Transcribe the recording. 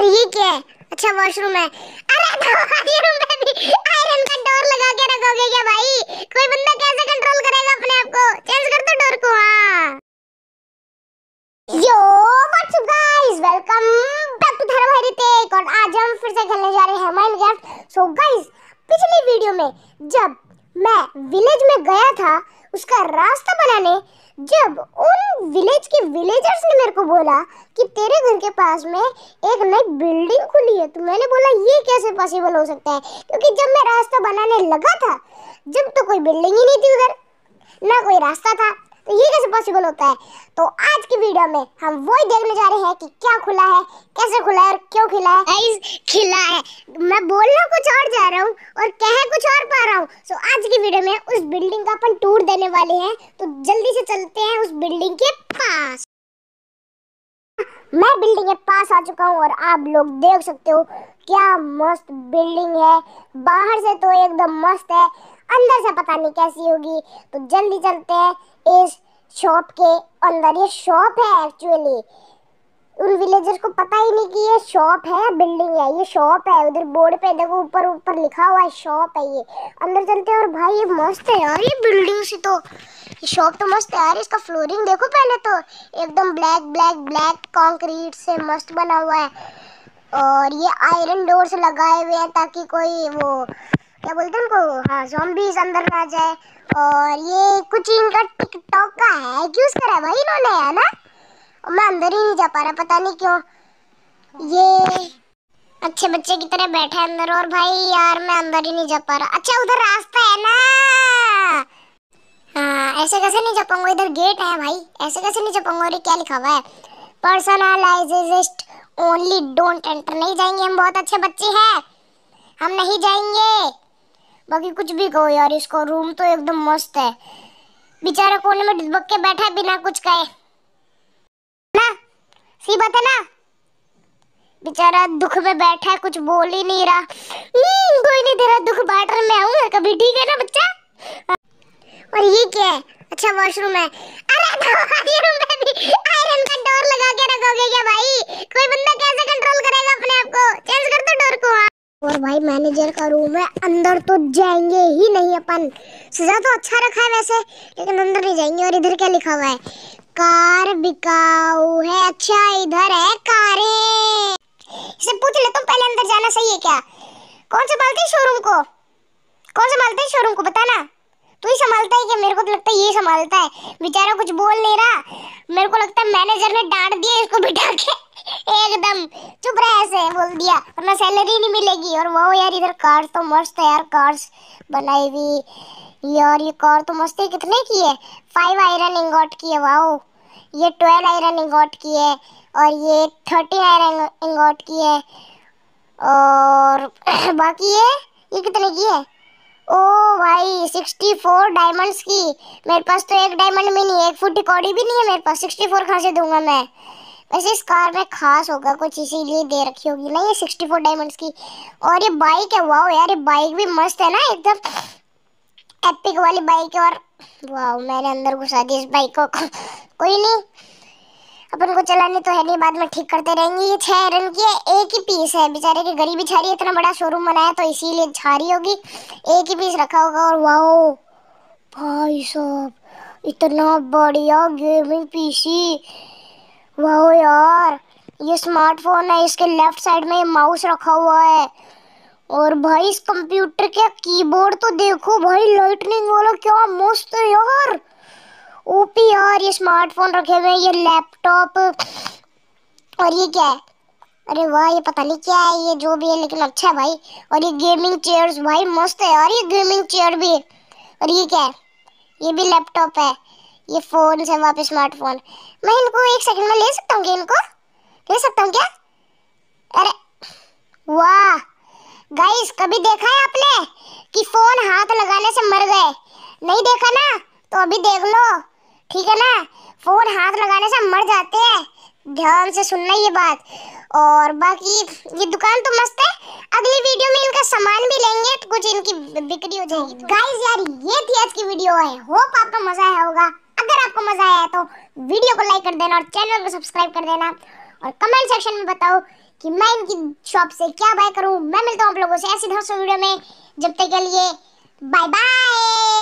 और ये क्या है अच्छा वॉशरूम है अरे वॉशरूम में तो भी आयरन का डोर लगा के रखोगे क्या भाई कोई बंदा कैसे कंट्रोल करेगा अपने आप को चेंज कर दो डोर को हां yo what's up guys welcome back to Dharwari tech और आज हम फिर से खेलने जा रहे हैं माइनक्राफ्ट सो गाइस पिछली वीडियो में जब मैं विलेज में गया था उसका रास्ता बनाने जब उन विलेज के विलेजर्स ने मेरे को बोला कि तेरे घर के पास में एक नई बिल्डिंग खुली है तो मैंने बोला ये कैसे पॉसिबल हो सकता है क्योंकि जब मैं रास्ता बनाने लगा था जब तो कोई बिल्डिंग ही नहीं थी उधर ना कोई रास्ता था ये कैसे पॉसिबल होता है तो आज की वीडियो में हम वही देखने जा रहे हैं कि क्या खुला है कैसे खुला है और क्यों खिला है गाइस खिला है मैं बोलना कुछ और जा रहा हूँ और कह कुछ और पा रहा हूँ तो आज की वीडियो में उस बिल्डिंग का अपन टूर देने वाले हैं तो जल्दी से चलते हैं उस बिल्डिंग के पास मैं बिल्डिंग के पास आ चुका हूँ और आप लोग देख सकते हो क्या मस्त बिल्डिंग है बाहर से तो एकदम मस्त है अंदर से पता नहीं कैसी होगी तो जल्दी चलते हैं इस शॉप के अंदर ये शॉप है एक्चुअली उन विलेजर को पता ही नहीं कि ये शॉप है या बिल्डिंग है ये शॉप है उधर बोर्ड पे देखो ऊपर ऊपर लिखा हुआ है शॉप है ये अंदर चलते हैं और भाई ये मस्त है यार ये बिल्डिंग से तो ये शॉप तो मस्त है यार इसका फ्लोरिंग देखो पहले तो एकदम ब्लैक ब्लैक ब्लैक कॉन्क्रीट से मस्त बना हुआ है और ये आयरन डोर से लगाए हुए हैं ताकि कोई वो क्या बोलते हैं उनको हाँ जॉम्बीज अंदर ना जाए और ये कुछ इनका टिकटॉक का है यूज़ करा है भाई इन्होंने है ना और मैं अंदर ही नहीं जा पा रहा पता नहीं क्यों ये अच्छे बच्चे की तरह बैठा है अंदर और भाई यार मैं अंदर ही नहीं जा पा रहा अच्छा उधर रास्ता है ना हाँ ऐसे कैसे नहीं जा पाऊंगा इधर गेट है भाई ऐसे कैसे नहीं जा पाऊंगा क्या लिखा हुआ है पर्सनलाइजेस्ट ओनली डोंट एंटर नहीं जाएंगे हम बहुत अच्छे बच्चे हैं हम नहीं जाएंगे बाकी कुछ भी कहो यार इसको रूम तो एकदम मस्त है बेचारा कोने में डिबक के बैठा है बिना कुछ कहे सी बात है ना बेचारा दुख में बैठा है कुछ बोल ही नहीं रहा हम्म, कोई नहीं तेरा दुख बांटने में आऊंगा कभी ठीक है ना बच्चा और ये क्या है अच्छा वॉशरूम है अरे वॉशरूम तो में भी आयरन का डोर लगा के रखोगे क्या भाई कोई बंदा कैसे कंट्रोल करेगा अपने आप को चेंज कर दो डोर को हाँ। और भाई मैनेजर का रूम है अंदर तो जाएंगे ही नहीं अपन सजा तो अच्छा रखा है वैसे लेकिन अंदर नहीं जाएंगे और इधर क्या लिखा हुआ है कार बिकाऊ है अच्छा इधर है कारे इसे पूछ ले तुम पहले अंदर जाना सही है क्या कौन संभालते है शोरूम को कौन संभालते है शोरूम को बताना तू ही संभालता है कि मेरे को तो लगता है ये संभालता है बेचारा कुछ बोल नहीं रहा मेरे को लगता है मैनेजर ने डांट दिया इसको बिठा के एकदम चुप रहा ऐसे बोल दिया वरना सैलरी नहीं मिलेगी और वो यार इधर कार्स तो मस्त है यार कार्स बनाई हुई यार ये कार तो मस्त है कितने की है फाइव आयरन इंगोट की है वाओ ये ट्वेल्व आयरन इंगोट की है और ये थर्टीन आयरन इंगोट की है और बाकी ये ये कितने की है ओ भाई सिक्सटी फोर डायमंड्स की मेरे पास तो एक डायमंड भी नहीं है एक फुट कौड़ी भी नहीं है मेरे पास सिक्सटी फोर कहाँ से दूंगा मैं वैसे इस कार में खास होगा कुछ इसीलिए दे रखी होगी ना ये सिक्सटी फोर डायमंड्स की और ये बाइक है वाह यार ये बाइक भी मस्त है ना एकदम एपिक वाली बाइक है और वाह मैंने अंदर घुसा दी इस बाइक को कोई नहीं अपन को चलानी तो है नहीं बाद में ठीक करते रहेंगे ये छह रन की है एक ही पीस है बेचारे की गरीबी है इतना बड़ा शोरूम बनाया तो इसीलिए रही होगी एक ही पीस रखा होगा और वाओ भाई साहब इतना बढ़िया गेमिंग पीसी वाओ यार ये स्मार्टफोन है इसके लेफ्ट साइड में ये माउस रखा हुआ है और भाई इस कंप्यूटर के कीबोर्ड तो देखो भाई लाइटनिंग वाला क्या मस्त यार और ये स्मार्टफोन रखे हुए हैं ये लैपटॉप और ये क्या है अरे वाह ये पता नहीं क्या है ये जो भी है लेकिन अच्छा है भाई और ये गेमिंग चेयर्स भाई मस्त है और ये गेमिंग चेयर भी और ये क्या है ये भी लैपटॉप है ये फ़ोन है वहाँ पे स्मार्टफोन मैं इनको एक सेकंड में ले सकता हूँ क्या इनको ले सकता हूँ क्या अरे वाह गाइस कभी देखा है आपने कि फ़ोन हाथ लगाने से मर गए नहीं देखा ना तो अभी देख लो ठीक है ना फोन हाथ लगाने से मर जाते हैं ध्यान से सुनना ये बात और बाकी ये दुकान तो मस्त है अगली वीडियो में इनका सामान भी लेंगे तो कुछ इनकी बिक्री हो जाएगी तो गाइस यार ये थी आज की वीडियो है होप आपको मजा आया होगा अगर आपको मजा आया तो वीडियो को लाइक कर देना और चैनल को सब्सक्राइब कर देना और कमेंट सेक्शन में बताओ कि मैं इनकी शॉप से क्या बाय करूं मैं मिलता हूं आप लोगों से ऐसी वीडियो में जब तक के लिए बाय बाय